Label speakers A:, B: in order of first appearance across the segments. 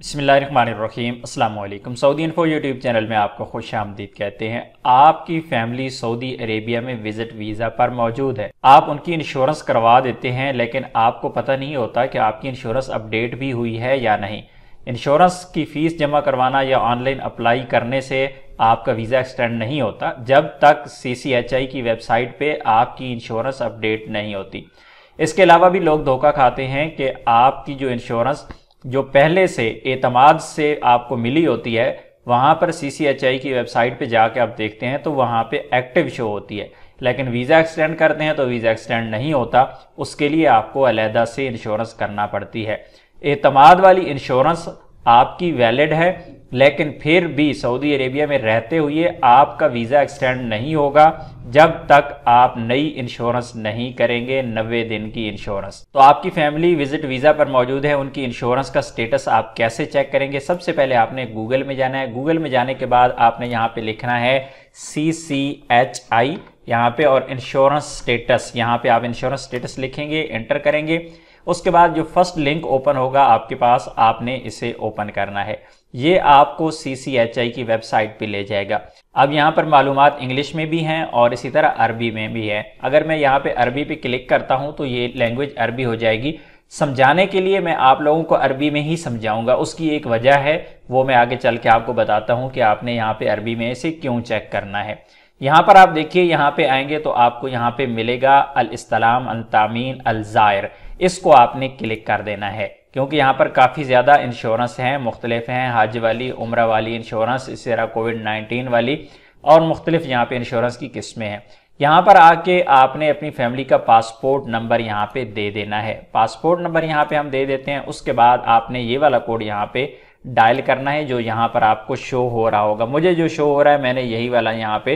A: बसमीम अल्लाम Saudi info YouTube channel में आपको खुश आमदीद कहते हैं आपकी फैमिली सऊदी अरेबिया में विजिट वीज़ा पर मौजूद है आप उनकी इंश्योरेंस करवा देते हैं लेकिन आपको पता नहीं होता कि आपकी इंश्योरेंस अपडेट भी हुई है या नहीं इंश्योरेंस की फ़ीस जमा करवाना या ऑनलाइन अप्लाई करने से आपका वीज़ा एक्सटेंड नहीं होता जब तक सी की वेबसाइट पर आपकी इंश्योरेंस अपडेट नहीं होती इसके अलावा भी लोग धोखा खाते हैं कि आपकी जो इंश्योरेंस जो पहले से एतमाद से आपको मिली होती है वहाँ पर सी की वेबसाइट पे जाके आप देखते हैं तो वहाँ पे एक्टिव शो होती है लेकिन वीज़ा एक्सटेंड करते हैं तो वीज़ा एक्सटेंड नहीं होता उसके लिए आपको अलहदा से इंश्योरेंस करना पड़ती है एतमाद वाली इंश्योरेंस आपकी वैलिड है लेकिन फिर भी सऊदी अरेबिया में रहते हुए आपका वीज़ा एक्सटेंड नहीं होगा जब तक आप नई इंश्योरेंस नहीं करेंगे नब्बे दिन की इंश्योरेंस तो आपकी फैमिली विजिट वीज़ा पर मौजूद है उनकी इंश्योरेंस का स्टेटस आप कैसे चेक करेंगे सबसे पहले आपने गूगल में जाना है गूगल में जाने के बाद आपने यहाँ पर लिखना है सी सी एच आई यहाँ पे और इंश्योरेंस स्टेटस यहाँ पे आप इंश्योरेंस स्टेटस लिखेंगे एंटर करेंगे उसके बाद जो फर्स्ट लिंक ओपन होगा आपके पास आपने इसे ओपन करना है ये आपको सी की वेबसाइट पे ले जाएगा अब यहाँ पर मालूम इंग्लिश में भी हैं और इसी तरह अरबी में भी है अगर मैं यहाँ पे अरबी पे क्लिक करता हूँ तो ये लैंग्वेज अरबी हो जाएगी समझाने के लिए मैं आप लोगों को अरबी में ही समझाऊंगा उसकी एक वजह है वो मैं आगे चल के आपको बताता हूँ कि आपने यहाँ पे अरबी में इसे क्यों चेक करना है यहाँ पर आप देखिए यहाँ पे आएंगे तो आपको यहाँ पे मिलेगा अल इस्तलाम अल तामीन अल जायर इसको आपने क्लिक कर देना है क्योंकि यहाँ पर काफ़ी ज़्यादा इंश्योरेंस हैं मुख्तलिफ हैं हज वाली उम्र वाली इंश्योरेंस इसी तरह कोविड नाइन्टीन वाली और मुख्तलिफ यहाँ पे इंश्योरेंस की किस्में हैं यहाँ पर आके आपने अपनी फैमिली का पासपोर्ट नंबर यहाँ पे दे देना है पासपोर्ट नंबर यहाँ पे हम दे देते हैं उसके बाद आपने ये वाला कोड यहाँ पे डायल करना है जो यहाँ पर आपको शो हो रहा होगा मुझे जो शो हो रहा है मैंने यही वाला यहाँ पे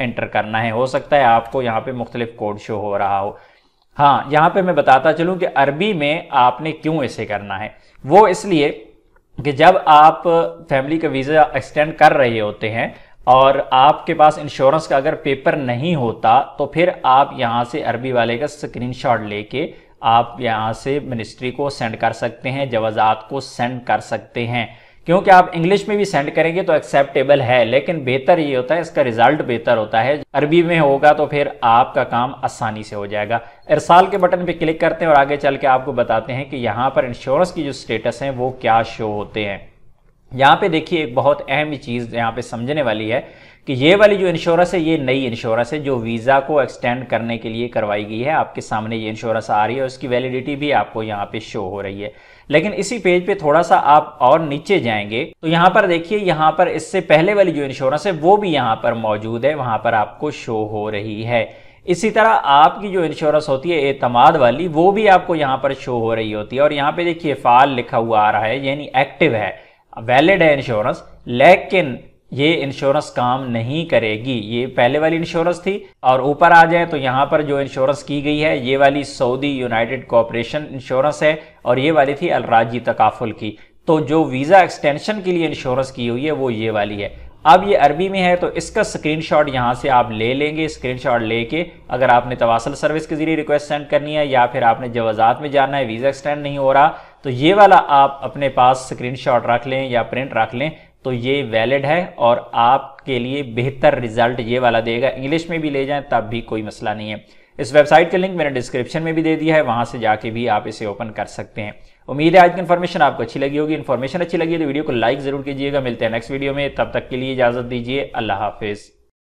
A: एंटर करना है हो सकता है आपको यहाँ पे मुख्तलिफ कोड शो हो रहा हो हाँ यहाँ पे मैं बताता चलूँ कि अरबी में आपने क्यों ऐसे करना है वो इसलिए कि जब आप फैमिली का वीज़ा एक्सटेंड कर रहे होते हैं और आपके पास इंश्योरेंस का अगर पेपर नहीं होता तो फिर आप यहाँ से अरबी वाले का स्क्रीनशॉट लेके आप यहाँ से मिनिस्ट्री को सेंड कर सकते हैं जवाजात को सेंड कर सकते हैं क्योंकि आप इंग्लिश में भी सेंड करेंगे तो एक्सेप्टेबल है लेकिन बेहतर ये होता है इसका रिजल्ट बेहतर होता है अरबी में होगा तो फिर आपका काम आसानी से हो जाएगा इरसाल के बटन पे क्लिक करते हैं और आगे चल के आपको बताते हैं कि यहाँ पर इंश्योरेंस की जो स्टेटस हैं वो क्या शो होते हैं यहाँ पे देखिए एक बहुत अहम चीज़ यहाँ पे समझने वाली है कि ये वाली जो इंश्योरेंस है ये नई इंश्योरेंस है जो वीज़ा को एक्सटेंड करने के लिए करवाई गई है आपके सामने ये इंश्योरेंस आ रही है उसकी वैलिडिटी भी आपको यहाँ पे शो हो रही है लेकिन इसी पेज पे थोड़ा सा आप और नीचे जाएंगे तो यहाँ पर देखिए यहाँ पर इससे पहले वाली जो इंश्योरेंस है वो भी यहाँ पर मौजूद है वहाँ पर आपको शो हो रही है इसी तरह आपकी जो इंश्योरेंस होती है एतमाद वाली वो भी आपको यहाँ पर शो हो रही होती है और यहाँ पे देखिए फाल लिखा हुआ आ रहा है यानी एक्टिव है वैलिड है इंश्योरेंस लेकिन ये इंश्योरेंस काम नहीं करेगी ये पहले वाली इंश्योरेंस थी और ऊपर आ जाए तो यहां पर जो इंश्योरेंस की गई है ये वाली सऊदी यूनाइटेड कॉपरेशन इंश्योरेंस है और ये वाली थी अलराजी तकाफुल की तो जो वीज़ा एक्सटेंशन के लिए इंश्योरेंस की हुई है वो ये वाली है अब ये अरबी में है तो इसका स्क्रीनशॉट यहाँ से आप ले लेंगे स्क्रीनशॉट लेके अगर आपने तवासल सर्विस के जरिए रिक्वेस्ट सेंड करनी है या फिर आपने जवाजात में जाना है वीज़ा एक्सटेंड नहीं हो रहा तो ये वाला आप अपने पास स्क्रीनशॉट रख लें या प्रिंट रख लें तो ये वैलिड है और आपके लिए बेहतर रिजल्ट ये वाला देगा इंग्लिश में भी ले जाएं तब भी कोई मसला नहीं है इस वेबसाइट का लिंक मैंने डिस्क्रिप्शन में भी दे दिया है वहां से जाके भी आप इसे ओपन कर सकते हैं उम्मीद है आज की इन्फॉर्मेशन आपको अच्छी लगी होगी इन्फॉर्मेशन अच्छी लगी तो वीडियो को लाइक जरूर कीजिएगा मिलते हैं नेक्स्ट वीडियो में तब तक के लिए इजाजत दीजिए अल्लाह हाफिज़